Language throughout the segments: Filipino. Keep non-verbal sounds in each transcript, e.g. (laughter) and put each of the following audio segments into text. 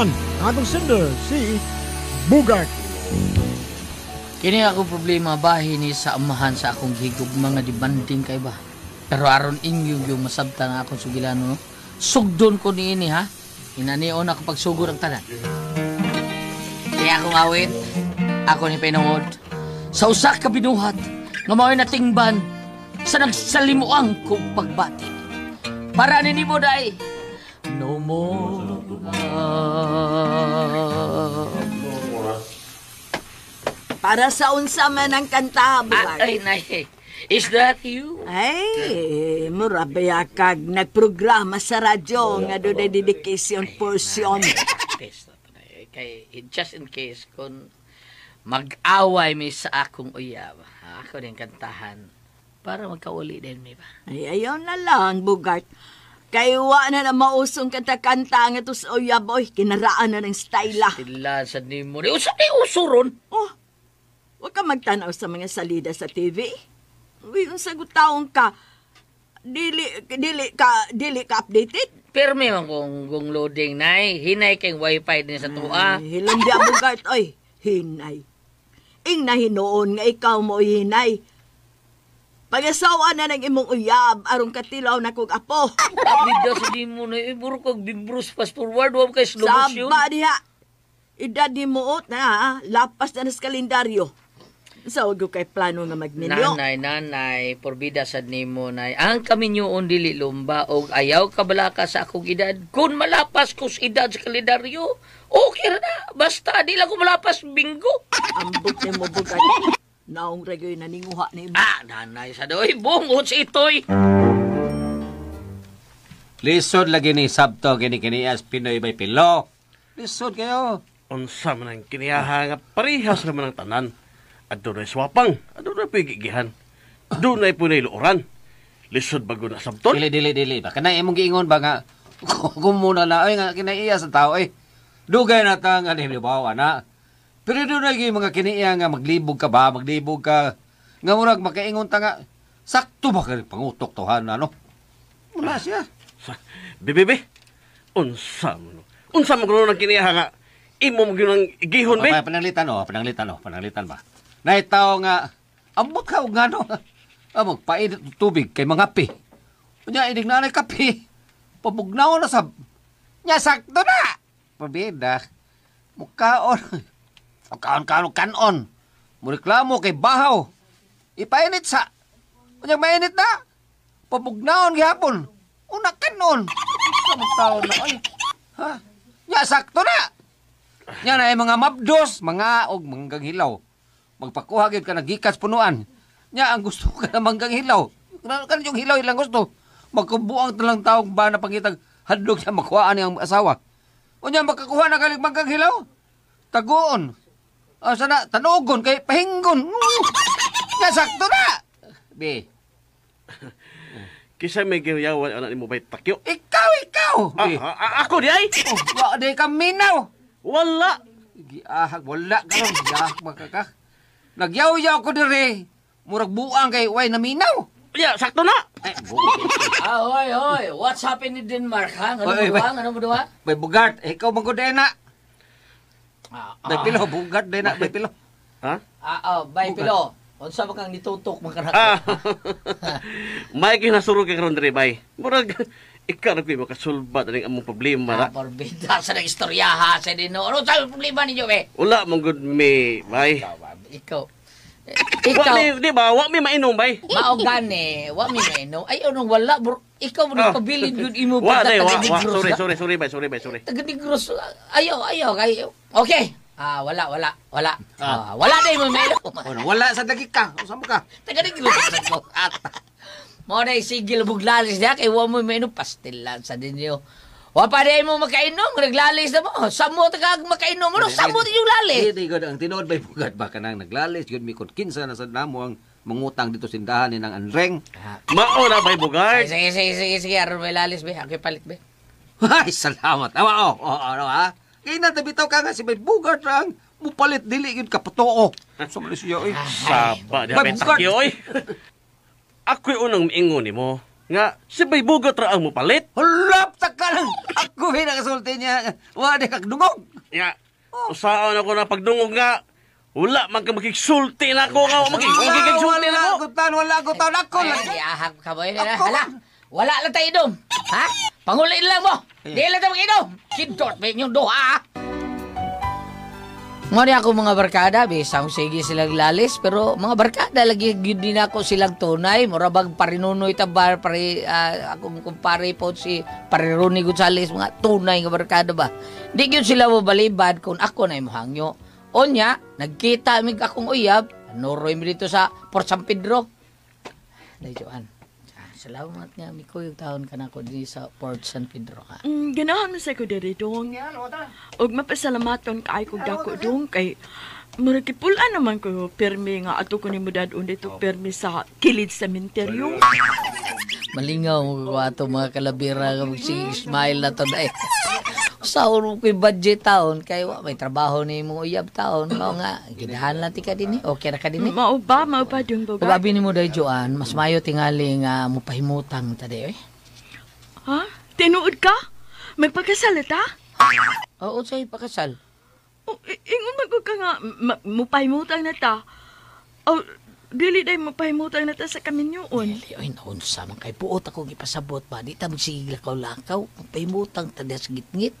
kanan, atong sender si Bugak. Kini ako problema bahin ni sa amahan sa akong higog mga dibanding kay ba. Pero aron inyo yung masabta na akong sugilano. Sugdon ko ni ini ha. Inanion ako pagsugur ang tanan. Kaya akong awit, ako ni Pinungod. Sa usak ka binuhat, nga mao'y natingban sa nagsalimuang kong pagbati. Para ni mo day, no more para sa unsa man ang kanta, Ah, buhay. ay, nay. Is that you? Ay, mura ba kag nagprograma sa radyo nga doon ay dedication portion. Test na to, nay. Kay, just in case, kung mag-away mi sa akong uyab, ako din kantahan para magkauli din mi ba? Ay, ayaw na lang, Bugart. Kaywa wa na na mausong kanta-kanta nga to sa boy. kinaraan na ng ah. Stila sa ni mo. Usa ni uso ron. Oh, wag ka magtanaw sa mga salida sa TV. Uy, unsa gutaon ka. Dili, dili ka, dili ka updated. Pirmi man kung, kung loading, nay. Hinay kay wifi din sa tuwa. Ay, hmm, hilang di abog oy. Hinay. Ing na hinoon nga ikaw mo hinay. Pangasawa na ng imong uyab, aron katilaw na kog apo. Bida sa di mo na iburo eh, kag bibrus fast forward, wag kay slow motion. Saba diha. Edad ni muot na, lapas na sa kalendaryo. Sa so, kay plano nga magnilyo. Nanay, nanay, porbida sad mo nay. Ang kami nyoon dili lumba og ayaw kabalaka sa akong edad. Kun malapas sa edad sa kalendaryo, okay na. Basta di lang ko malapas bingo. Ambot ni mo bugay. Naong regoy naninguha ni mo. Ah, nanay sa doy, bungot si itoy. Lisod lagi ni Sabto, kinikinias Pinoy by Pilo. Lisod kayo. Unsa man ang kiniyaha nga parehas naman ang tanan. Adunay swapang, adunay pigigihan. Dunay punay iluoran. Lisod bago na Sabto. Dili, dili, dili. Baka na imong giingon ba nga, (laughs) kumuna na, ay nga kinaiya sa tao, ay. Dugay na ta nga nilibaw, anak. Pero doon lagi mga kiniya nga maglibog ka ba, maglibog ka. Nga murag makaingon ta nga sakto ba ka pangutok tohan ano? Mula siya. Bibibi. (laughs) Unsa mo? Unsa mo kuno kiniya nga imo mo gyud gihon oh, be? Okay, pananglitan oh, pananglitan oh, pananglitan ba. Naitaw nga ambot ka og ngano. Ah, (laughs) magpainit tubig kay mga pi. Unya inig na nay kape. Pabugnaw na sa Nya sakto na. Pabida. Mukaon. Pagkaon-kaon kanon. Muriklamo kay bahaw. Ipainit sa. Kunyang mainit na. Papugnaon gihapon. Una kanon. Kamang tao na. Ay. Ha? Nya, sakto na. Nya na mga mabdos, mga og manggang hilaw. Magpakuha gyud ka nagikas punuan. Nya ang gusto ka na manggang hilaw. kan yung hilaw ilang gusto. Magkubuang talang taong ba na pangitag hadlok siya makuhaan ang asawa. O niya makakuha na kalig manggang hilaw. Tagoon. O ah, sana, tanugon kay pahinggon. Nga sakto na! Be, (laughs) Kisa may gayawan anak nimo bay takyo. ikaw, ikaw! Ah, ah, ah, ako di ay. oh, wa di ka minaw. Wala. Giahag, wala ka ron. Giahag, baka ka. Nagyaw-yaw ko diri. Murag buang kay way naminaw. Ya, sakto na. Eh, Ahoy, ah, hoy! What's happening in Denmark, ha? Ano Oy, mo duwa? Ano mo duwa? Bay Bugart, ikaw magkodena. Ah, ah. pilo, bugat din na, may pilo. Ha? Ah, oh, may pilo. Unsa ba kang nitutok man kanak? Ah. (laughs) may kinasuro kay karon diri Murag ikaw na kuya kasulbat ning among problema na. Ah, sa nang istorya ha sa dino. Ano sa problema ninyo be? Wala mong good me, bay. Ikaw, ah, ikaw. Ikaw. Wa mi, di ba? Wa mi mainom bay. Mao wa mi mainom. Ay unong wala bro. Ikaw mo oh. Ah. pabilin gud imo pa ta. Wa, sorry, sorry, sorry bay, sorry bay, sorry. Tagadigros. Ayo, ayo, kay. Okay. Ah, wala, wala, wala. Ah. Ah, wala na mo mainom. Oh, wala sa dagik ka. Usa mo ka. Tagadigros mo. (laughs) At. Mo na sigil buglalis dia kay wa mo mainom pastil sa dinyo. Wa pare mo makainom, naglalis na mo. Samo ta kag makainom ano, mo, samo ta yung lalis. Di gud ang tinuod bay bugat ba kanang naglalis gud mi kon kinsa na sad namo ang mangutang dito sindahan ni nang Andreng. Ah. Mao na bay bugat. Sige sige sige sige, aron bay lalis bay, ang palit bay. Ay, salamat. Awa oh. oh, oh, ano ha? Kay na bitaw ka nga si bay bugat rang mupalit dili yun kapatoo. Oh. Sa Malaysia oy. Saba, dapat sakyo oy. (laughs) Ako'y unang miingon ni mo nga si bay bugot ra ang mupalit. Hulap ta Ako hin nakasulti niya. Wa di kag dungog. Ya. Oh. Usaon ako na pagdungog nga. Wala man ka magkiksulti na ako nga. Magkiksulti na ako. gutan, wala gutan ako lang. Ay, ahag ka boy Hala. Wala lang tayo idom. Ha? Pangulin lang mo. Eh. Di lang tayo mag-inom. Kindot ba yung duha? Mo ni ako mga barkada, bisang sige silang lalis, pero mga barkada lagi gyud din ako silang tunay, mura bag parinunoy ta bar pare uh, ah, akong kumpare po si Pariruni Gonzales, mga tunay nga barkada ba. Di gyud sila mabalibad kung ako na imong Onya, nagkita mig akong uyab, noroy mi dito sa Port San Pedro. Dayjoan. Salamat nga, mi kuyog taon ka na ko din sa Port San Pedro ka. Mm, ganahan mo sa ko diri dong. Og mapasalamaton kay ko dako dong kay Marakipulan naman ko permi nga ato ko ni mudad unde to permi sa kilid sementeryo. Malingaw mo ko ato mga kalabira kung si Ismail na to na eh. (laughs) sa mo kay budget taon, kay wa may trabaho ni mo uyab taon. Mao nga, gidahan lang ti ka din eh. Okay na ka din eh. Mao ba, mao ba dun baga? Kababi ni mo dahi Joan, mas mayo tingali nga mo pahimutang tadi eh. Ha? Tinuod ka? May pagkasal ta? Oo, sa'yo pakasal. Oh, ingon mag ka nga, mupahimutang na ta. Oh, Dili day mapahimutang na ta sa kaminyoon. Dili, ay naon sa man kay buot ako gipasabot ba. Di ta magsigilakaw-lakaw. Mapahimutang ta sa gitngit.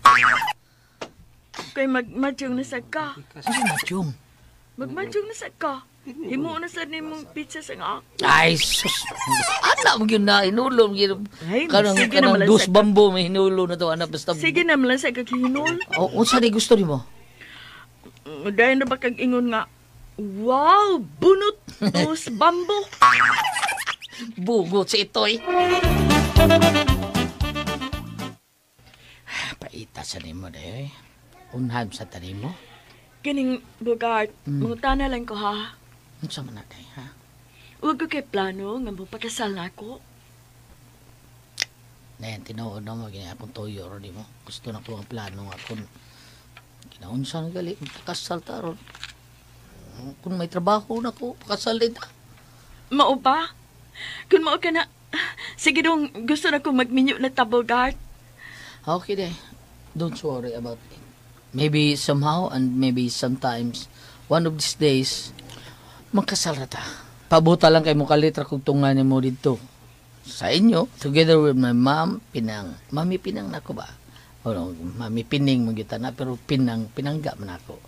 Kay magmadyong na sa ka. Ano madyong? Magmadyong na sa ka. Himo na sa nimong pizza sa nga. Ay, sus. Anak mo yun na, hinulong yun. Ay, kanang, sige kanang na dos bambo, may hinulo na to, anak, basta. Sige na malang sa kakinol. O, oh, unsa di gusto ni mo? Dahil na ba kag ingon nga, wow, bunot Those bamboo. Bugot si Itoy. Ah, paita sa nimo dayo eh. Unham sa tanimo. Kining Bogart, mm. mangutana lang ko ha. Ano sa man day, ha? Huwag ko kay plano nga mapakasal na ako. Nayan, tinuod na mo, ganyan akong toyo ro, di mo. Gusto na ko ang plano akong kung kinaunsan gali, kasal taro. Kung may trabaho na ko, kasal na. Mao ba? Kung mao ka na, sige dong, gusto na ko magminyo na table guard. Okay de. Don't worry about it. Maybe somehow and maybe sometimes, one of these days, magkasal na ta. Pabuta lang kay mo kalitra kung tunganin mo dito. Sa inyo, together with my mom, Pinang. Mami Pinang na ko ba? O, no, Mami Pining mo kita na, pero Pinang, Pinangga man ako.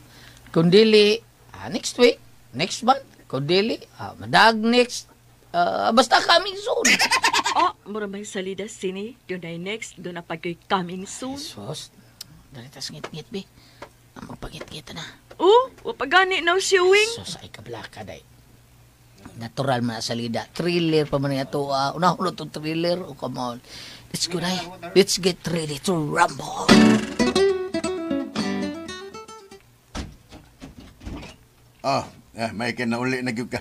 Kundili, Ah, next week, next month, kung dili, ah, madag next, ah, basta coming soon. (laughs) Oh, mura may salida sini. Dunay next, dun na pagkoy coming soon. Sus, dalitas ngit-ngit, be. Ang ah, magpangit na. Oh, wapagani na si Wing. Sus, ay kablaka, day. Natural man salida. Thriller pa man nga to. Uh, ah, unahulot thriller. Oh, come on. Let's go, day. Let's get ready to rumble. Ah, eh, may ka na uli na ka.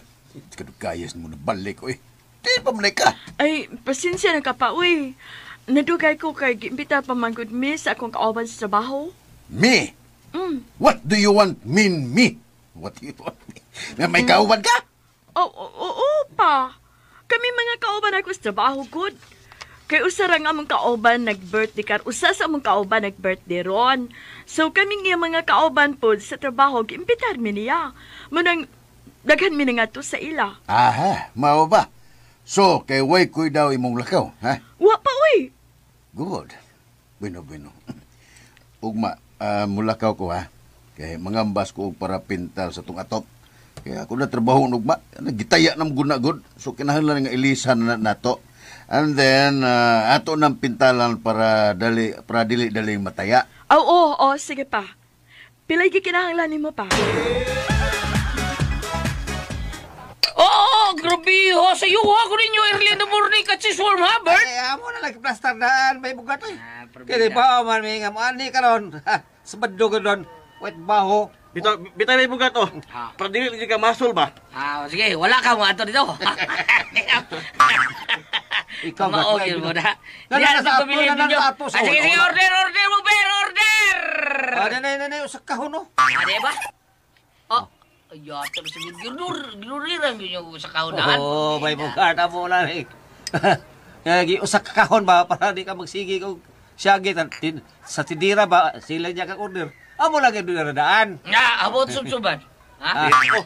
Kadugayas mo na balik, oy. Di pa man ka. Ay, pasensya na ka pa, uy. Nadugay ko kay gimbita pa man good akong kaoban sa trabaho. Me? Mm. What do you want mean me? What do you want me? Na may mm. kaoban ka? Oo, oh, oh, oh, pa. Kami mga kaoban ako sa trabaho, good. Kay usa ra nga among kaoban nag-birthday kan usa sa among kaoban nag-birthday ron. So kami nga mga kaoban pod sa trabaho giimbitar mi niya. Munang daghan mi nga to sa ila. Aha, mao ba? So kay way koy daw imong lakaw, ha? Wa pa oy. Good. Bueno, bueno. (clears throat) Ugma, uh, ah, mulakaw ko ha. Kay mangambas ko og para pintal sa tung atop. Kaya ako na trabaho ugma, nagitaya nam guna god. So kinahanglan nga ilisan na nato. Na And then uh, ato ng pintalan para dali para dili dali mataya. Oo, oh, oh, oh, sige pa. Pilay gi kinahanglan nimo pa. Oo, oh, grabe ho. Sa iyo ha, ko ninyo early in the morning at si Swarm Hubbard. Ay, amo na nagplastar daan, ah, may bugat eh. Ah, Kaya pa, oh, man, may nga mo, ani ka ron. Sabado ka ron, wet baho. Bito, oh. bito may bugat oh. Ah. Para dili ka masul ba? Ah, sige, wala ka mo ato dito. (laughs) (laughs) Ikaw Maogil mo na. Diyan sa pamilya ninyo. sige, sige, order, order, mo, ber, order! Ah, nanay, nanay, sa kahon, no? Ah, ba? Ah, oh, yata, sige, ginur, ginuriran yun yung sa kahonaan. Oo, may mugata mo lang, eh. Kaya, (laughs) eh, usak kahon ba, para di ka magsigi kung siya tin, sa tidira ba, sila niya kang order. Amo lang yung daan. Nga, abot sumsuban. Ha? Ah. Oh,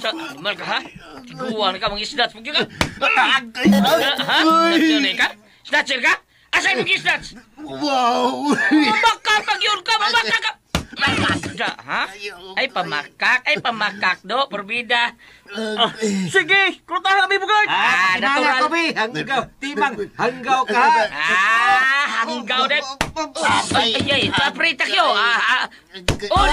Sa animal ka ha? Tiguan ka mga isdats. Pagyo ka? Ha? Snatcher ka? Snatcher ka? Asay mga isdats? Wow! Mabaka pagyur ka! Mabaka ka! Ay, pamakak. Ay, pamakak do. Porbida. Um, oh, eh. sige, krutahan kami bugod. Ah, ah natural. Ko, hanggaw. Timang, hanggaw ka. Ah, hanggaw din. Ay, ay, ay. Paprita ah, kyo. Ah, ah. Oh,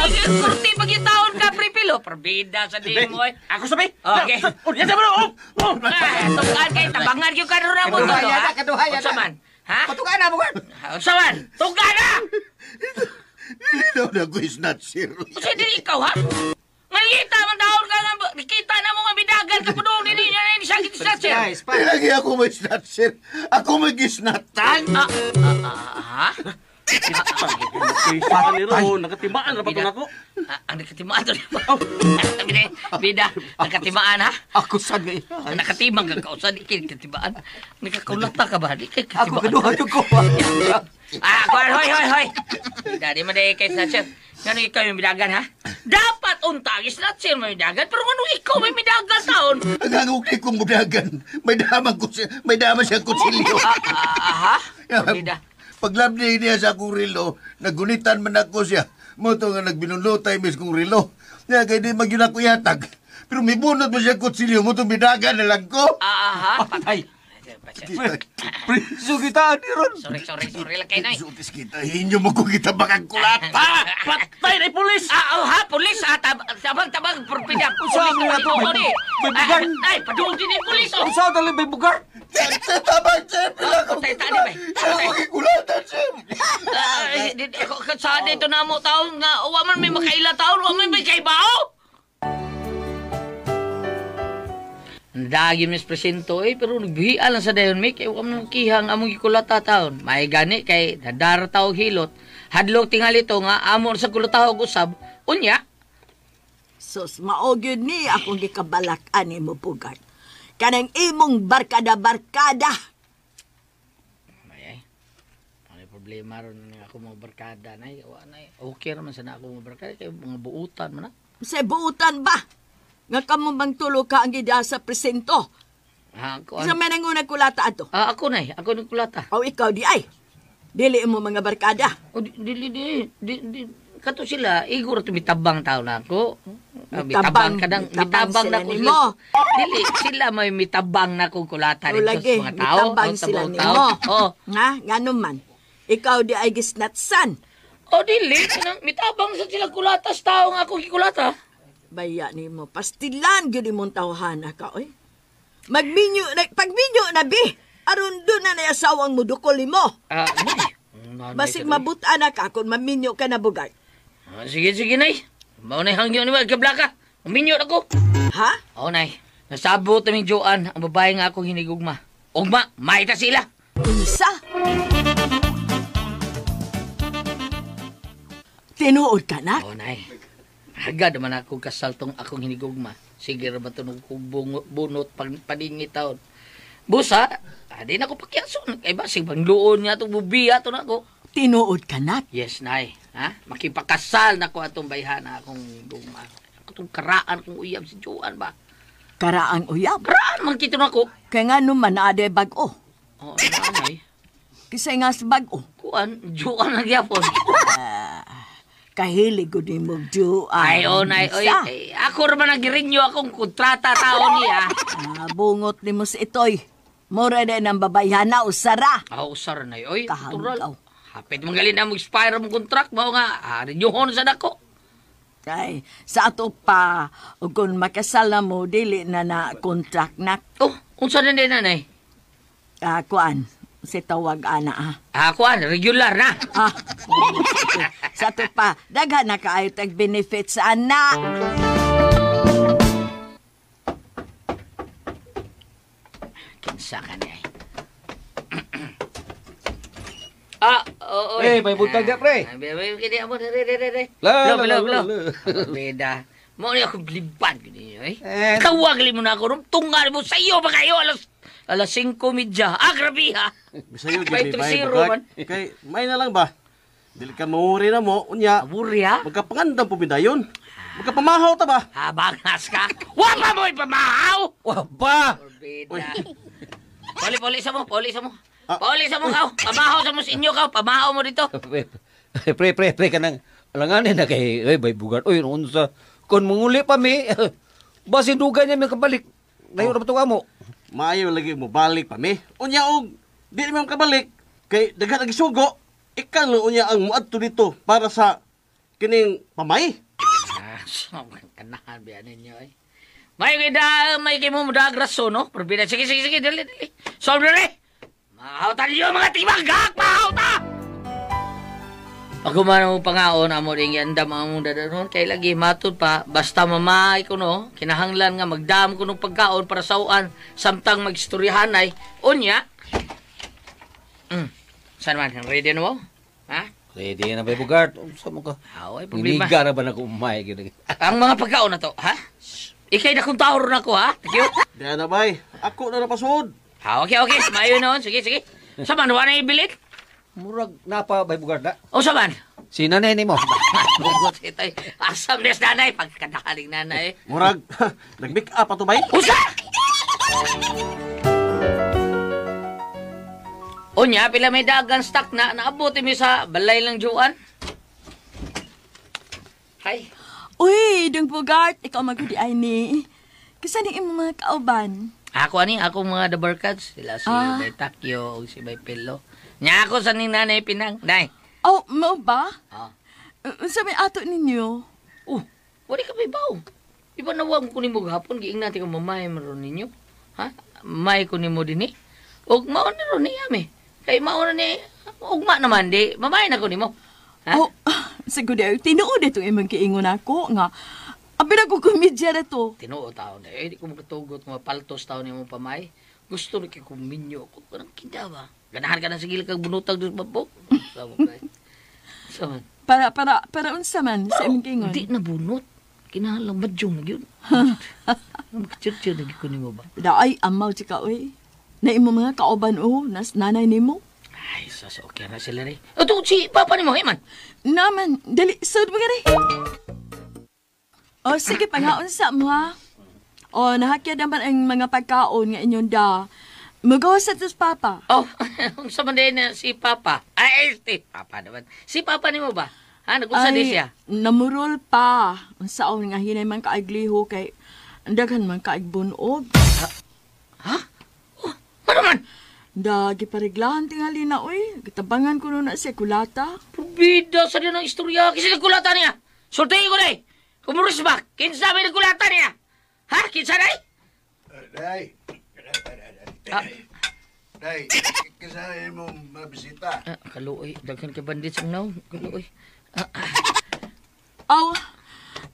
kurti pag yung taon ka, pripilo. Porbida sa di mo. Eh. Ako sabi. Okay. Oh, yan mo. Oh, oh. Ah, tukaan kayo. Tabangan kyo karura mo. Kaduhaya na, kaduhaya na. Ha? Patukaan na, bugod. (laughs) Usaman. Tukaan na! Nilinaw na ko is not serious. Kasi din ikaw, ha? Ngayita man daon ka nga, kita na mo nga bidagal ka po doon, hindi niya na siya git snatcher. Guys, pa. Lagi ako may snatcher. Ako may gisnatan. Ah, ah, ah, ah, ha? Sa kaniro, nakatimaan na ba ako? Ang nakatimaan to niya. Oh. (laughs) Bida, nakatimaan ha? Ako sa gaya. Nakatimang ka kausan, ikin nakatimaan. Nakakulata ka ba? Ako kaduhan yung kuha. (laughs) Ah, kuan, hoy, hoy, hoy. Dari man dahil kay Snatcher. Ngano ikaw yung bilagan, ha? Dapat untag, Snatcher may midagan, pero ano ikaw may midagan taon? ano ikaw kong midagan, may damang siya, may damang siya ko Ah, Aha. ha? Paglab Paglabdi niya sa akong rilo, nagunitan man ako siya. Mo to nga nagbinulotay mis kong rilo. Nga kay di magyun ako yatag. Pero may bunot mo siya kutsilyo mo itong bidagan na lang ko. Aha, ah, ah, Patay. Priso kita, Adiron. Sorry, sorry, sorry lang kayo na. Sutis kita, inyo mo ko kita bakang kulata. Patay na pulis. Ah, oh, ha, pulis. Ah, tab tabang, tabang, purpida. Usa mo na to. Baybugan. Ah, Ay, eh, paduon din yung pulis. Usa talang baybugan. Tabang, Jeff. Patay ah, tani, ah, bay. Ako kikulata, Jeff. Eh, Saan dito na mo taon nga, huwag man may makaila taon, huwag man may kaibao. Dagi mis presinto eh, pero nagbihian lang sa dayon mi, kay wala kihang among gikulata taon. May gani kay dadar tao hilot, hadlok tingali to nga amor sa kulataw usab, unya. Sus, maogyod ni akong gikabalak-an mo pugat. Kanang imong barkada-barkada. problema ron na ako mga barkada na okay naman sana ako mga barkada kay mga buutan man na. Sa buutan ba? Nga kamo tulog ka ang gida sa presento. Ako. Isa man ang kulata ato. Ah, ako na eh. Ako ng kulata. O ikaw di ay. Dili mo mga barkada. O, di, di, di, di, di, kato sila, igor to mitabang tao na ako. Ah, mitabang, kadang, mitabang, na ko sila. Dili, sila may mitabang na kong kulata nito sa mga tao. Mitabang sila ni mo. Oh. Nga, ganun man. Ikaw di ay gisnatsan. O dili, mitabang sa sila kulata sa tao nga ako kikulata baya ni mo, pastilan gyud imong tawhana ka, oy. Magminyo, na, pagminyo na bi, aron do na ah, mm, nay asawang mo dukol imo Ah, nay. Basig mabut na ka kung maminyo ka na bugay. Ah, sige, sige, nay. Mao nay hangyo ni blaka Maminyo na ko. Ha? Oo, oh, nay. Nasabot naming Joan ang babae nga akong hinigugma. Ugma, maita sila. unsa Tinuod ka na? Oo, oh, nay hagad man ako kasaltong akong hinigugma. Sige ra ba tunog ko bunot pag paningitaon. Busa, adi ah, na ko pakyason. Kay ba, sig pangluon niya itong bubiya ito na ko. Tinuod ka na? Yes, nay. Ha? Makipakasal na ko atong bayhana akong gugma. Ako itong karaan kong uyab si Joan ba? Karaan uyab? Karaan, magkito na ko. Kaya nga naman, ade bago. Oo, oh, nanay. Kisa nga sa bago. Kuan, Juan na gyapon. (laughs) kahilig ko ni Mugju. Ay, onay, oh, oy, ay, eh, ako raman nagirinyo akong kontrata tao niya. Ah, bungot ni mo si Itoy. Mura na ng na usara. Ah, usara na, oy. Kahangkaw. Hapit magaling na mo expire mong contract, mao nga, ah, renewohon sa dako. Ay, sa ato pa, kung makasala mo, dili na na contract na. Oh, unsa na din nanay? Ah, kuan si tawag ana ah. Ako an, ah, regular na. Ah. (laughs) sa to pa, daghan na kaayo tag benefit ana. Kinsa ka niya. Eh? (clears throat) Ah, oo. Eh, may buntag na, pre. Ah, kini mo, re, re, re, re. La, la, la, la. (laughs) Beda. Mo ni ako liban gini, eh? eh. Tawag li mo na ako, tungal mo sa iyo ba kayo, alas Alas 5 midya. Ah, grabe ha! Ah. Bisayo, (laughs) May 3-0 Kay, may na lang ba? Dili ka mauri na mo, unya. Mauri ha? Ah. Magkapangandang pumidayon. Magkapamahaw ta ba? Habangas ka. Wala mo ipamahaw! Waba! Orbida. (laughs) Poli, poli sa mo, poli sa mo. Ah. Poli sa mo, kaw. Pamahaw sa mo sa inyo, kaw. Pamahaw mo dito. (laughs) pre, pre, pre, pre, ka nang. Alanganin eh, na kay, ay, eh, bay bugan. Uy, noon sa, kung manguli pa mi, basin dugan niya may kabalik. Layo oh. na ba ito mo? maayo lagi mo balik pa mi. Unya og di man kabalik kay daghan ang gisugo ikalo unya ang muadto dito para sa kining pamay. Ah, so kanahan ba ninyo eh. May kita may mo mudag raso no. Pero sige sige sige dali. dili. Sobre Mahautan niyo mga timagak! Mahautan! Pagumano mo pangaon, amo rin yandam among dadanon, kay lagi matod pa, basta mamay ko no, kinahanglan nga magdam ko ng pagkaon para sauan, samtang magstoryahanay, unya. Mm. Saan man, ready na mo? Ha? Ready na ba, Bugart? Sa mo ka? Away, ah, problema. Niliga na ba na kumay? (laughs) Ang mga pagkaon na to, ha? Ikay na kong tawro na ko, ha? Thank you. (laughs) Diyan na, bay. Ako na napasod. Ha, okay, okay. Mayo na Sige, sige. Sa manuwa na ibilit? Murag napa bay bugarda. O sa man? Si nanay ni mo. Bugot itay. Asam nes nanay pagkadaling nanay. Murag (laughs) nag-make up ato bay. Usa! Onya pila may dagan stock na naabot mi sa balay lang juan. Hay. Uy, dong bugart, ikaw magudi ay ni. Kasi ni imo mga kauban. Ako ani, ako mga the barkads, sila si ah. Bay Takyo, si Bay Pelo. Nya ako sa ni Nanay Pinang. Nay. Oh, mo ba? Ah. Uh, sa may ato ninyo? Oh, wali ka babaw. Di ba nawag ko ni mo gahapon? Giing natin kung mamay maroon ninyo. Ha? May ko ni mo din eh. Huwag maon na ron niya me. Kay maon na ni... Ugma naman di. Mamay na ko ni mo. Ha? Oh, siguro (laughs) daw. Tinuod ito imang eh, kiingon ako nga. Abi na ko komedya na to. Tinuod tao na. Eh, di ko makatugot. Mapaltos tao ni mo pamay. Gusto na kikumminyo ako. Parang kindawa ganahan ka na sigil kag bunutag doon babok. Sama kay. Eh. Sama. Para, para, para unsa man sa imong kingon. Di na bunot. Kinahalang badyong (laughs) na yun. Magchuchur na ko nimo ba? Daay, amaw si kaoy. Na imo mga kaoban o, oh, nas nanay nimo. Ay, sas, okay na sila rin. Ito, si papa ni mo, hey man. Naman, dali, sud mo gari. O, sige, panghaon sa mo ha. O, nahakyad naman ang mga pagkaon nga inyon da. Magawas sa Papa. Oh, (laughs) unsa man na si Papa? Ay, si Papa naman. Si Papa nimo ba? Ha, nagunsa din siya? namurol pa. Unsa aw nga hinay man kaagliho kay Andagan man kaigbunob. Ha? Ha? Oh, ano man? Dagi pariglahan tingali na, uy. Gitabangan ko na si Kulata. Pubida sa din ang istorya. Kasi Kulata niya. Sultihin ko na eh. Kumuris ba? Kinsa may nagkulata niya? Ha? Kinsa na eh? Ay, Ah. Day, kasama mo mabisita. Ah, kaluoy. Daghan ka bandit sa naw. Kaluoy. Ah, ah. Oh,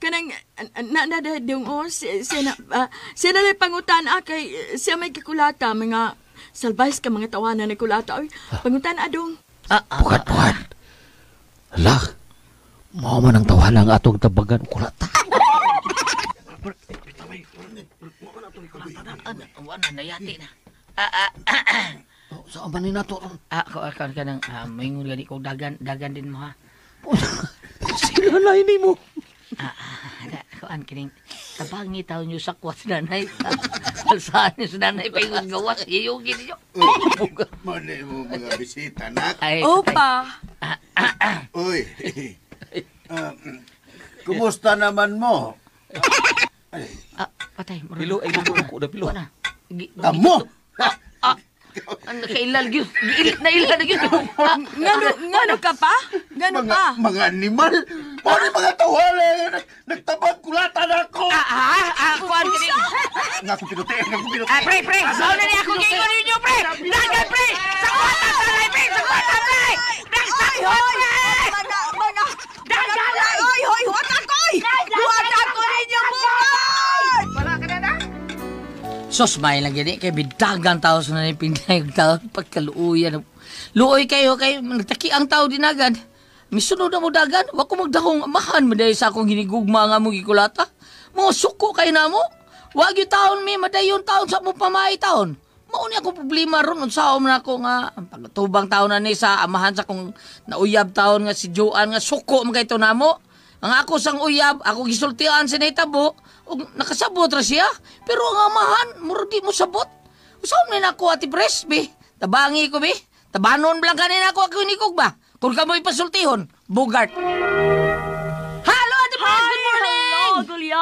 kanang na na da dong or sina uh, sina lay pangutan a kay siya may kikulata mga salbais ka mga tawanan ni kulata oy pangutan adong ah, ah, buhat buhat lah mao man ang tawanan ang atong tabagan kulata Wala na yati na. Ah, ah, ah, ah. Oh, ni nato ron? Ah, ako akan ka ng ah, maingon gani ko dagan dagan din mo ha. Sila na ini mo. Ah, ah, ako an kining kabangi taw nyo sa kwat nanay. Sa niyo sa nanay pa yung gawas yuyugin niyo. Mali mo mga bisita nak. Ay, Opa. Oy. kumusta naman mo? Ah, patay. Pilo ay mo ko da pilo. Wala. Gi- Ah, ah. Ano kay ilal Giilit na ilal gyud. Ngano ngano ka pa? Ngano pa? Mga animal. Pare mga tawala nagtabag kulata na ako. Ah ah, ah kuan kini. Nga ko pinuti, nga ko pinuti. Ah, pre, pre. Sa ano na ni ako kay ko ninyo, pre. Dagan, pre. Sa kuwata sa live, Sa kuwata, pre. Dag sa hot, pre. Mana, mana. Dagan, hoy, hoy, huwag ako. Huwag ako ninyo, buwan. Sus, may lang gini. Eh. Kay bidagang tao sa ug tao. Pagkaluuyan. Luoy kayo, kay Nagtaki ang tao din agad. Misunod na mo dagan. Wako magdakong amahan. Maday sa akong ginigugma nga mo gikulata. Mo suko kay na mo. Wag yung taon mi. Maday yung taon sa mo pamay taon. ni ako problema ron. Sa om na ako nga. Ang pagtubang taon na ni sa amahan sa kong nauyab taon nga si Joan nga suko mga ito na mo. Ang ako sang uyab, ako gisultian sa nitabo og nakasabot ra siya. Pero ang amahan, murdi mo sabot. Usaw na ako ati Pres, be. Tabangi ko, be. Tabanon blang kanin ako ako ni Kugba. Kung ka mo ipasultihon, Bugart. Bugart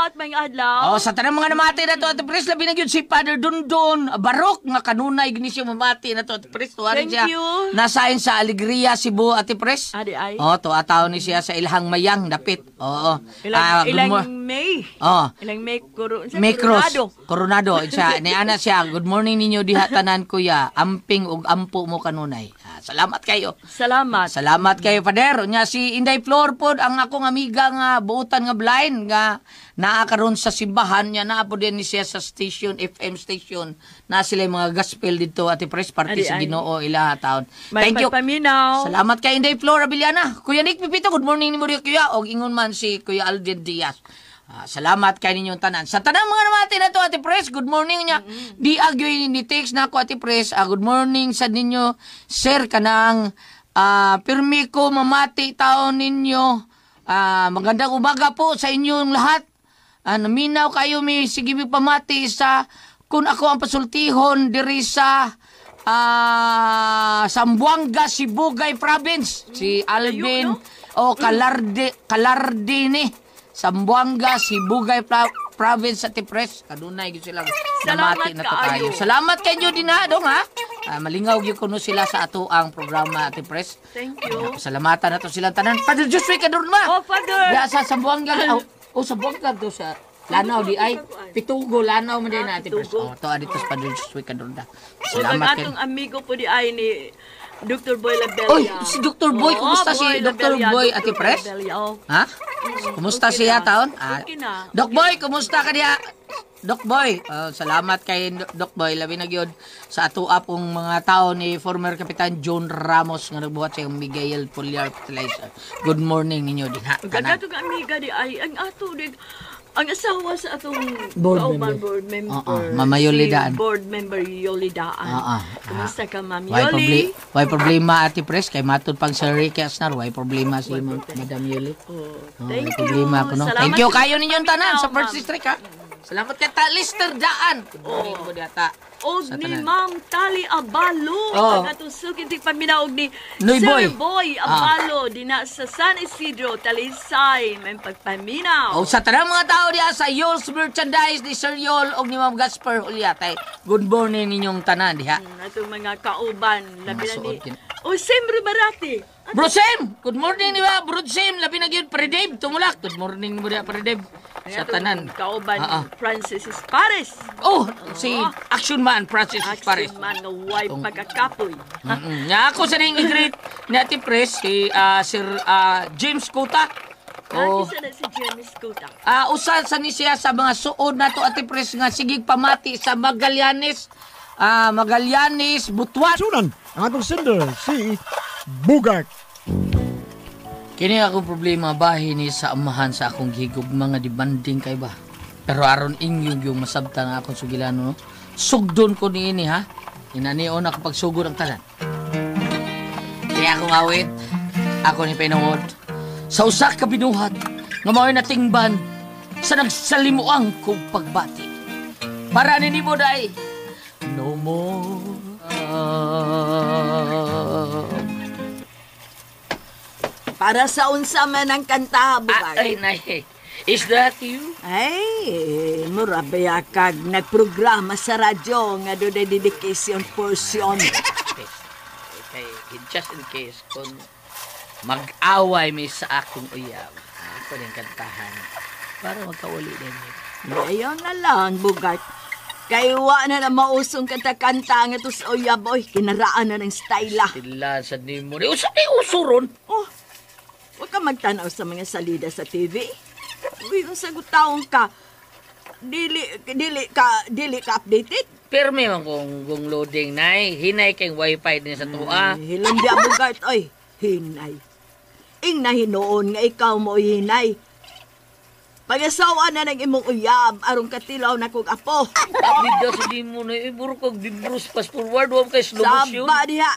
at may adlaw. Oh, sa tanang mga namati na to at pres labi na gyud si Father Dundon, barok nga kanunay ignisyo mamati na to at pres tuwa Thank siya. you. Nasain sa Alegria Cebu at pres. Adi ay. Oh, to ataw ni siya sa Ilhang Mayang dapit. Oo. Ilang, Ah, ilang mo- May. Oh. Ilang May. Kuro, May Coronado. Coronado. Siya, ni Ana siya, good morning ninyo diha tanan kuya. Amping ug ampo mo kanunay. Salamat kayo. Salamat. Salamat kayo, Pader. Nya si Inday Flor pod ang akong amiga nga buutan nga blind nga naa karon sa simbahan niya, naa pod din ni siya sa station FM station na sila mga gospel dito at press party sa Ginoo ilaha taon. Thank you. Paminaw. Salamat kay Inday Flora Villana. Kuya Nick Pipito, good morning ni Maria Kuya og ingon man si Kuya Alden Diaz. Uh, salamat kay ninyong tanan. Sa tanan mga namati na to, Ate Press, good morning niya. Mm-hmm. Di agyo ni text na ako, Ate Press. Uh, ah, good morning sa ninyo, sir, kanang uh, pirmi ko mamati taon ninyo. Uh, magandang umaga po sa inyong lahat. Uh, naminaw kayo, may sige pamati sa kung ako ang pasultihon diri sa uh, Sambuanga, Sibugay Province, si hmm, Alvin Ayun, no? o Kalardi, Kalardi ni Sambuanga, Sibugay Pro- Province sa Tipres. Kadunay gyud sila namati na to tayo. Salamat kayo din ha, dong ha. Uh, malingaw gyud kuno sila sa ato ang programa Ate Press. Thank you. Salamatan na to silang tanan. Padre Joshua kadun ma. Oh, Father. Biasa sa Sambuanga. Oh, oh Sambuanga do sa Lanaw di ay ano? pitugo lanaw man din natin pers. Oh, to adito sa Padre Josué Kadronda. Salamat kay atong amigo po di ay ni Dr. Boy Labella. Oy, si Dr. Boy, oh, kumusta si Dr. Boy Ate Pres? Oh. Ha? Kumusta okay siya taon? Ah, Doc Boy, kumusta ka diya? Doc Boy, uh, salamat kay Doc Boy labi na gyud sa ato pong mga tao ni former Kapitan John Ramos nga nagbuhat sa Miguel Poliar Fertilizer. Good morning ninyo din ha. Ganda to amiga di ay ang ato di ang asawa sa atong Board kauban member. board member. Oo, Mama Yolidaan. Si board member Yolidaan. Oo, aha. Kumusta ka, Ma'am Why, Yoli? proble- why problema, Ate Pres? Kay matod pang sa Ricky Asnar, why problema si Ma'am- Madam Yoli? Oh, oh thank you. problema ako, no? Salamat Thank you sa- kayo ninyong tanan sa First District, ha? Salamat ka ta, Lister Daan. oh. mo diata. Og ni Ma'am Tali Abalo. Oh. Ang atusukin ti paminaog ni Noy Boy. Sir Boy ah. Abalo. Ah. Dina sa San Isidro, Talisay. May pagpaminaw. O oh, sa tanang mga tao diya sa Yol's Merchandise ni Sir Yol og ni Ma'am Gaspar Uliatay. Good morning ninyong tanan diha. Hmm, atong mga kauban. Labi na ni... O Semro Barati. Bro Sam, good morning di ba? Bro Sam, labi na gyud pre Dave, tumulak. Good morning mo dia pre Dave. Sa tanan. Kauban Ah, ah. Francis is Paris. Oh, si Action Man Francis Action Paris. man nga way pagkakapoy. mm Nga ako sa nang i-greet ni Ate Pres, si ah, Sir ah, James Kuta. Ah, oh. Oh, Ang isa na si Jeremy Scuta. ah usa sa ni siya sa mga suod nato Ate Pres nga sigig pamati sa Magallanes ah, Magallanes, Butwat. Sunan, ang atong sender, si Bugart. Kini ako problema bahin ni sa amahan sa akong higog mga dibanding kay ba. Pero aron inyo yung masabta nga akong sugilano, no? sugdon ko ni ini ha. Inanion na kapag sugod ang tanan. Kaya akong awit, ako ni Pinungod. Sa usak ka binuhat, nga mao'y natingban, sa nagsalimuang kong pagbati. Para ni mo, day, no more Para sa unsa man ang kanta, bugay. Ah, ay, nay. Is that you? Ay, murabaya kag nagprograma sa radyo nga do de dedication portion. Kay, just in case, kung mag-away mi sa akong uyab, ako rin kantahan para magkauli din mi. Ngayon na lang, bugat. Kay na na mausong kanta-kanta nga to sa oyaboy. Kinaraan na ng styla. Ah. Tila sa ni mo. Usa ni usuron. Oh, huwag ka magtanaw sa mga salida sa TV. Uy, unsa gutaon ka. Dili, dili ka, dili ka updated. Pirmi man kung, kung loading, nay. Hinay kay wifi din sa tuwa. Hmm, Hilong di abogart, oy. Hinay. Ing na hinoon nga ikaw mo hinay. Pagasawa na ng imong uyab, arong katilaw na kog apo. Bida sa di mo na iburo kag bibros fast forward, huwag kay slow motion. Saba diha.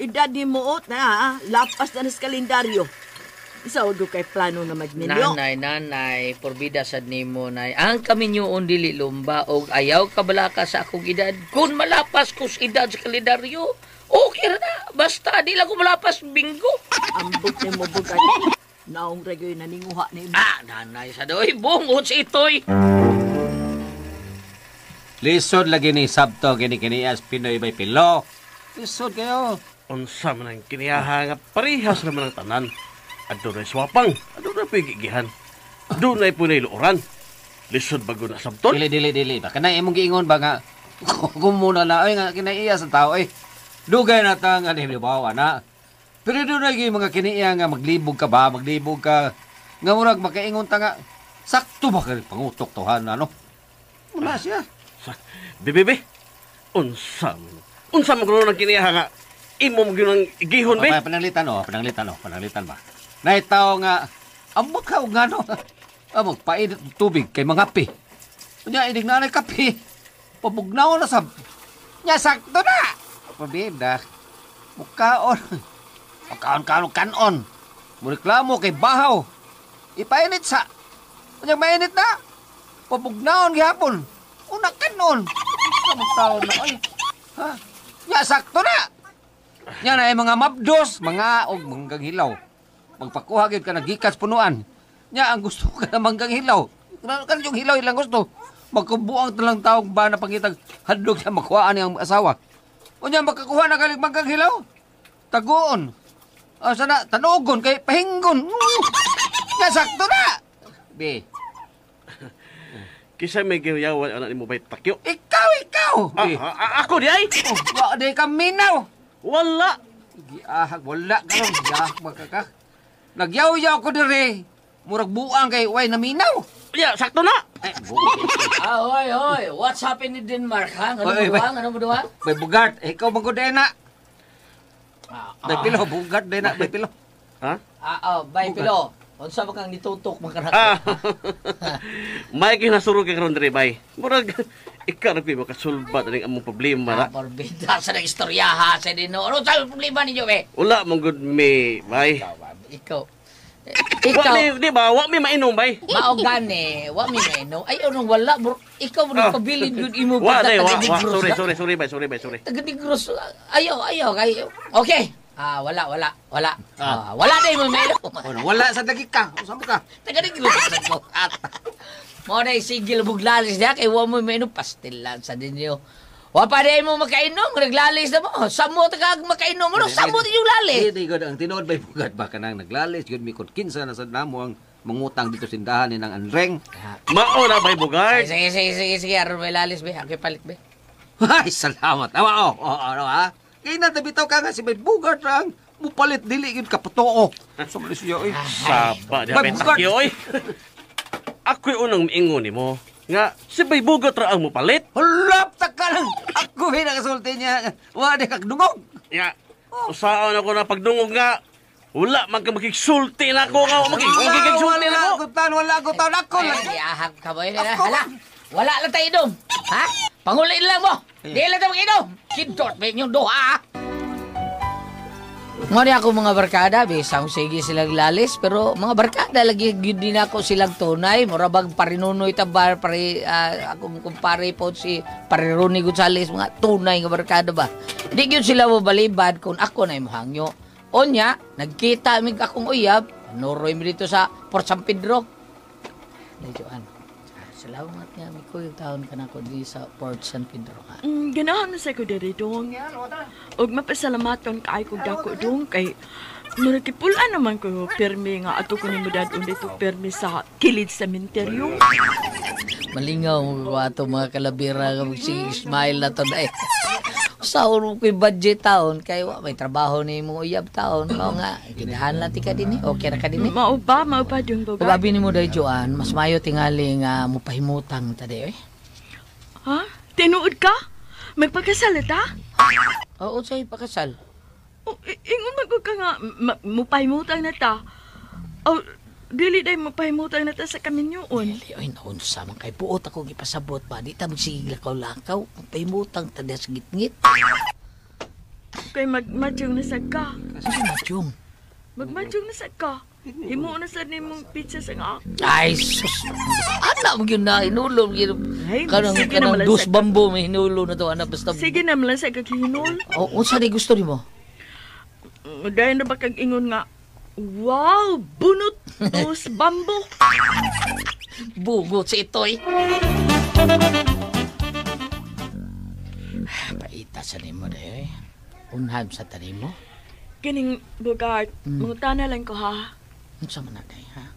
Edad ni muot na, lapas na sa kalendaryo. Isa ko kay plano na magnilyo. Nanay, nanay, forbida sad nimo nay. Ang kami nyoon dili lumba og ayaw kabalaka sa akong edad. Kun malapas ko sa edad sa kalendaryo, okay na. Basta dili lang ko malapas bingo. Ambot ni mo bugay. Naong regoy naninguha ni mo. Ah, nanay sa doy, bungot si itoy. Lisod lagi ni Sabto, kinikinias Pinoy may pilo. Lisod kayo. Unsa man ang kiniyaha nga parehas naman ang tanan. Adunay swapang, adunay pigigihan. Adunay punay iluoran. Lisod bago na sabton. Dili, dili, dili. Baka na imong giingon ba nga, (laughs) kumuna na, ay nga kinaiya sa tao, ay. Dugay na tang, ano, bawa na. Pero doon na yung mga kiniya nga maglibog ka ba, maglibog ka. Nga murag makaingon ta nga. Sakto ba kay pangutok tohan ano? Wala siya. Sa, (laughs) bibibi. Unsa man. Unsa man kuno kiniya nga imo mo ginang gihon ba? Oh, pananglitan oh, panalitan oh, panalitan ba. Naitaw nga ambot ka og ngano. (laughs) Amog painit tubig kay mga pi. Unya inig na kape. Pabugnaw na sab. Nya sakto na. Pabida. Mukaon. Pagkaon-kaon kanon. Muriklamo kay bahaw. Ipainit sa. Kanyang mainit na. Papugnaon gihapon. Una kanon. Kamang na. Ay. Ha? Ya, sakto na. Yan ay mga mabdos, mga og manggang hilaw. Magpakuha gid ka nagikas punuan. Nya ang gusto ka na manggang hilaw. Kan yung hilaw ilang gusto. Magkubuang talang taong ba na pangitag hadlog na makuhaan ang asawa. O niya, magkakuha na kalig manggang hilaw. Taguon. O, sana, tanugon kay pahinggon. Nasakto na! Be, Kisa may giyawan anak ni mo bay takyo. ikaw, ikaw! Ah, ah, ako di ay. oh, wa di ka minaw. Wala. Giahag, wala ka ron. Giahag baka ka. Nagyaw-yaw ko diri. Murag buang kay way naminaw. Ya, sakto na. Ah, hoy, hoy. What's happening in Denmark, ha? Ano Oy, mo duwang? Ano mo duwang? Bay bugat, ikaw magkodena! Ah, ah. Bay pilo, bugat din na, bay pilo. Ha? Ah, oh, bay pilo. Unsa ba kang nitutok man kanak? Ah. (laughs) May kinasuro kay karon diri bay. Murag (laughs) ikaw na pibo kasulbat ning among problema ra. Ah, Borbida sa nang istorya ha sa dino. Ano sa problema ninyo be? Wala mong good me bay. Ikaw, ah, ikaw ikaw. Wa di, ba? Wa mi mainom bay. Maogan eh. Wa mi mainom. Ay ano wala bro. Ikaw bro oh. Ah. kabilin gud imo Wa day wa. wa. Sorry sorry sorry bay sorry bay sorry. tagdi Tagadigros. Ayo ayo kay. Okay. Ah, wala, wala, wala. Ah. Ah, wala mo yung melo. Oh, wala sa dagig ka. Usap oh, ka. Tagadigros mo. (laughs) At. Mo na sigil buglalis niya kay wa mo melo pastilan sa dinyo. Wa pa mo makainom, naglalis na mo. Samo kag makainom, ano samo yung lalis. Dito gud ang tinuod bay bugat ba kanang naglalis gud mi kun kinsa na sad namo ang mangutang dito sindahan ni nang Andreng. Ah. Mao na bay bugat. Sige sige sige sige, aron bay lalis bay, ang palit bay. Ay, salamat. Awa o, oh, o, oh, oh, ano ha? Kaya na tabitaw ka nga si may bugat rang mupalit dili yun kapatoo. Sumali siya oy. Ah, saba, dapat takyo oy. Ako'y unang miingon ni mo nga si bay bugot ra ang mupalit. Hulap ta ka lang. Ako hina eh, kasulti niya. Wa di kag dungog. Ya. Oh. Usaon ako na pagdungog nga. Wala man ka magigsulti na ako nga. Magigsulti na ako. gutan, wala gutan. Ako lang. Ay, ahag ka boy. Hala. Wala lang tayo idom. Ha? Pangulin lang mo. Eh. Di lang tayo mag-inom. Kidot ba inyong duha? Ngani ako mga barkada, bisang sige silang lalis, pero mga barkada, lagi din ako silang tunay. Murabag parinunoy tabar, pari, uh, akong kumpare po si Pariruni Gonzales, mga tunay nga barkada ba. Di yun sila mabalibad kung ako na imuhangyo. O niya, nagkita mig akong uyab, noroy mo dito sa Port San Pedro. Medyo ano. Salamat nga, mi ko yung taon ka na ko din sa Port San Pedro ka. Mm, ganahan na sa ko diri dong. Og mapasalamaton kaay ko dako dong kay Narakipulan naman ko permi nga ato ko ni mudad undi to permi sa kilid sementeryo. Malingaw mo ba ato mga kalabira nga si smile na to na eh sa uro kay budget taon kay wa may trabaho ni mo uyab taon mao nga gidahan lang ti ka eh. okay ra ka dinhi eh. mao ba mao ba dung baga babi nimo day Joan mas mayo tingali nga mo pahimutang ta day eh? ha tinuod ka may pagkasal eh, ta oo say pagkasal oh, ingon magud ka nga mo pahimutang na ta oh, Dili day mapahimutang na ta sa kaminyoon. Dili, ay naon sa man kay buot ako gipasabot ba. Di ta magsigilakaw-lakaw. Mapahimutang ta sa gitngit. Kay magmadyong na sad ka. Kasi madyong. Magmadyong na sa ka. Himo na sa nimong pizza sa nga. Ay, sus. Ana mo gyud na inulo gyud. Kanang kanang dos bambo may hinulo na to ana basta. Sige na man sa kaginol. O oh, unsa di gusto nimo? Dayon na ba kag ingon nga Wow, bunot Those bamboo. Bugot si Itoy. Ah, paita sa nimo dayo eh. Unhab sa tanimo. Kining Bogart, mm. na lang ko ha. Ano sa man day ha?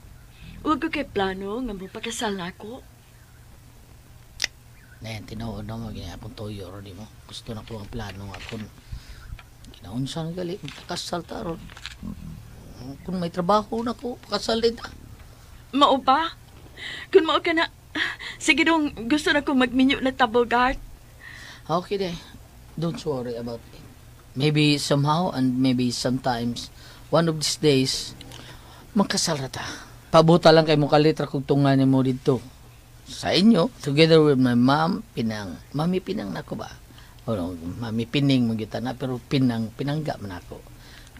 Huwag ko kay plano nga mapakasal na ako. Nayan, tinuod na mo, ginapong toyo ro di mo. Gusto na ko ang plano nga kung kinaunsan gali, kasal ta ron. Kung may trabaho na ko, kasal na. Mao ba? Kung mao ka na, sige dong, gusto na ko magminyo na tabo guard. Okay day. Don't worry about it. Maybe somehow and maybe sometimes, one of these days, magkasal na ta. Pabuta lang kay mo kalitra kung tungan mo dito. Sa inyo, together with my mom, Pinang. Mami Pinang na ko ba? O, no, Mami Pining magita na, pero Pinang, Pinangga man ako.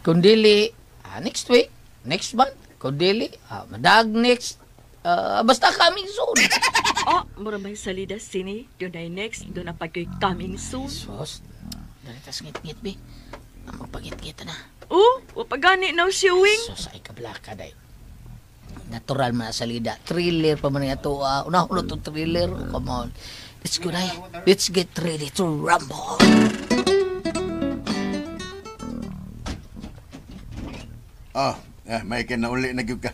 Kung dili, Ah, next week, next month, kung dili, ah, madag next, ah, basta coming soon. (laughs) Oh, mura may salida sini. Doon ay next. Doon na pagkoy coming soon. Sos, dalitas ngit-ngit, be. Ang ah, magpagit-ngit na. Oh, wapagani na si Wing. Sos, ay kablaka, day. Natural man salida. Thriller pa man nga Uh, una, to thriller. come on. Let's go, day. Let's get ready to rumble. Ah, eh, may ka na uli na gyud ka.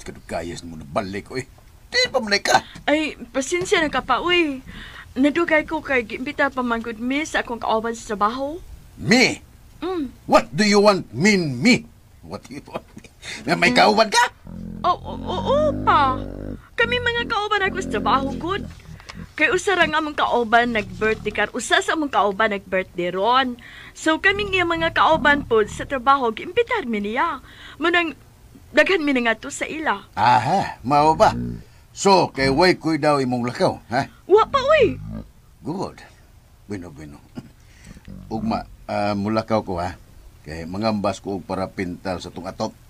Kadugayas mo na balik oy. Di pa man ka. Ay, pasensya na ka pa uy. Nadugay ko kay gimbita pa man gud sa akong kaoban sa trabaho. Me? Mm. What do you want mean me? What do you want me? Na may kauban ka? Oo, oh, oo, oh, oh, oh pa. Kami mga kauban ako sa trabaho, good. Kay usa ra nga among kaoban nag-birthday kar usa sa among kaoban nag-birthday ron. So kami nga mga kaoban pod sa trabaho giimbitar mi niya. Munang daghan mi nga to sa ila. Aha, mao ba? So, kay way koy daw imong lakaw, ha? Wa pa oy. Good. Bueno, bueno. (clears throat) Ugma, uh, mulakaw ko ha. Kay mangambas ko og para pintal sa tong atop.